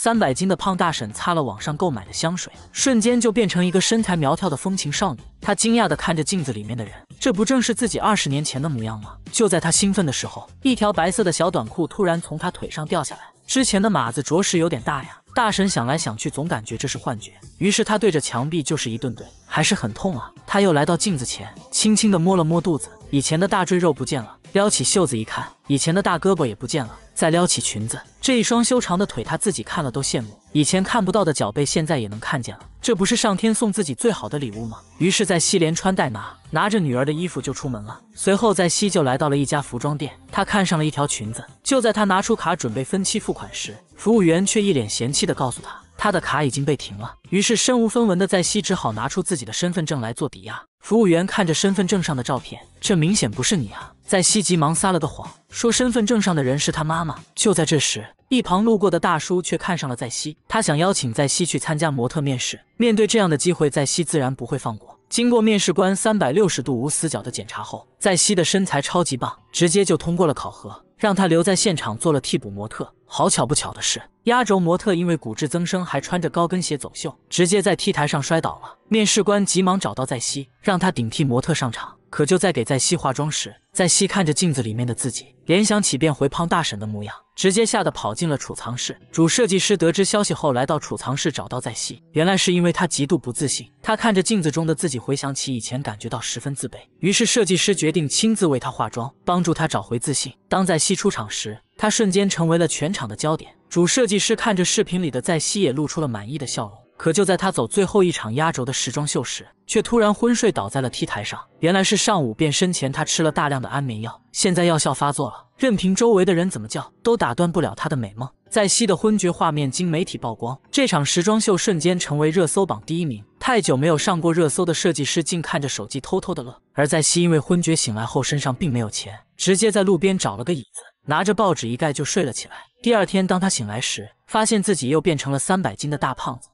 三百斤的胖大婶擦了网上购买的香水，瞬间就变成一个身材苗条的风情少女。她惊讶地看着镜子里面的人，这不正是自己二十年前的模样吗？就在她兴奋的时候，一条白色的小短裤突然从她腿上掉下来。之前的码子着实有点大呀。大婶想来想去，总感觉这是幻觉。于是她对着墙壁就是一顿怼，还是很痛啊。她又来到镜子前，轻轻地摸了摸肚子，以前的大赘肉不见了。撩起袖子一看，以前的大胳膊也不见了；再撩起裙子，这一双修长的腿，他自己看了都羡慕。以前看不到的脚背，现在也能看见了，这不是上天送自己最好的礼物吗？于是，在西连穿带拿，拿着女儿的衣服就出门了。随后，在西就来到了一家服装店，他看上了一条裙子。就在他拿出卡准备分期付款时，服务员却一脸嫌弃的告诉他，他的卡已经被停了。于是，身无分文的在西只好拿出自己的身份证来做抵押。服务员看着身份证上的照片，这明显不是你啊！在熙急忙撒了个谎，说身份证上的人是他妈妈。就在这时，一旁路过的大叔却看上了在熙，他想邀请在熙去参加模特面试。面对这样的机会，在熙自然不会放过。经过面试官三百六十度无死角的检查后，在熙的身材超级棒，直接就通过了考核，让他留在现场做了替补模特。好巧不巧的是，压轴模特因为骨质增生还穿着高跟鞋走秀，直接在 T 台上摔倒了。面试官急忙找到在熙，让他顶替模特上场。可就在给在熙化妆时，在熙看着镜子里面的自己，联想起变回胖大婶的模样，直接吓得跑进了储藏室。主设计师得知消息后，来到储藏室找到在熙，原来是因为他极度不自信。他看着镜子中的自己，回想起以前，感觉到十分自卑。于是设计师决定亲自为他化妆，帮助他找回自信。当在熙出场时，他瞬间成为了全场的焦点。主设计师看着视频里的在熙，也露出了满意的笑容。可就在他走最后一场压轴的时装秀时，却突然昏睡倒在了 T 台上。原来是上午变身前他吃了大量的安眠药，现在药效发作了，任凭周围的人怎么叫，都打断不了他的美梦。在熙的昏厥画面经媒体曝光，这场时装秀瞬间成为热搜榜第一名。太久没有上过热搜的设计师，竟看着手机偷偷的乐。而在熙因为昏厥醒来后，身上并没有钱，直接在路边找了个椅子。拿着报纸一盖就睡了起来。第二天，当他醒来时，发现自己又变成了三百斤的大胖子。